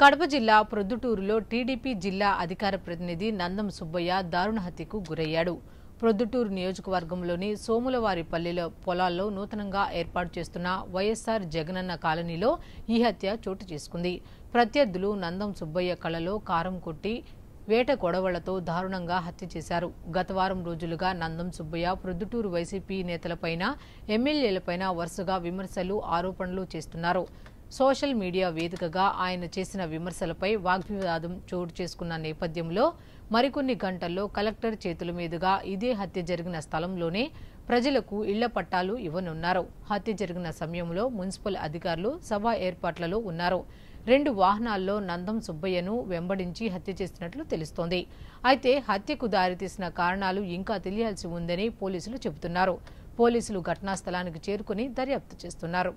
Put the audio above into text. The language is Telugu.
కడప జిల్లా ప్రొద్దుటూరులో టీడీపీ జిల్లా అధికార ప్రతినిధి నందం సుబ్బయ్య దారుణ హత్యకు గురయ్యాడు ప్రొద్దుటూరు నియోజకవర్గంలోని సోములవారిపల్లిలో పొలాల్లో నూతనంగా ఏర్పాటు చేస్తున్న వైఎస్ఆర్ జగనన్న కాలనీలో ఈ హత్య చోటు చేసుకుంది ప్రత్యర్థులు నందం సుబ్బయ్య కళలో కారం కొట్టి వేట కొడవళ్లతో దారుణంగా హత్య చేశారు గత వారం రోజులుగా నందం సుబ్బయ్య ప్రొద్దుటూరు వైసీపీ నేతలపైన ఎమ్మెల్యేలపైన వరుసగా విమర్శలు ఆరోపణలు చేస్తున్నారు సోషల్ మీడియా వేదికగా ఆయన చేసిన విమర్శలపై వాగ్వివాదం చోటు చేసుకున్న నేపథ్యంలో మరికొన్ని గంటల్లో కలెక్టర్ చేతుల మీదుగా ఇదే హత్య జరిగిన స్థలంలోనే ప్రజలకు ఇళ్ల పట్టాలు ఇవ్వనున్నారు హత్య జరిగిన సమయంలో మున్సిపల్ అధికారులు సభ ఏర్పాట్లలో ఉన్నారు రెండు వాహనాల్లో నందం సుబ్బయ్యను వెంబడించి హత్య చేసినట్లు తెలుస్తోంది అయితే హత్యకు దారితీసిన కారణాలు ఇంకా తెలియాల్సి ఉందని పోలీసులు చెబుతున్నారు పోలీసులు ఘటనా స్థలానికి చేరుకుని దర్యాప్తు చేస్తున్నారు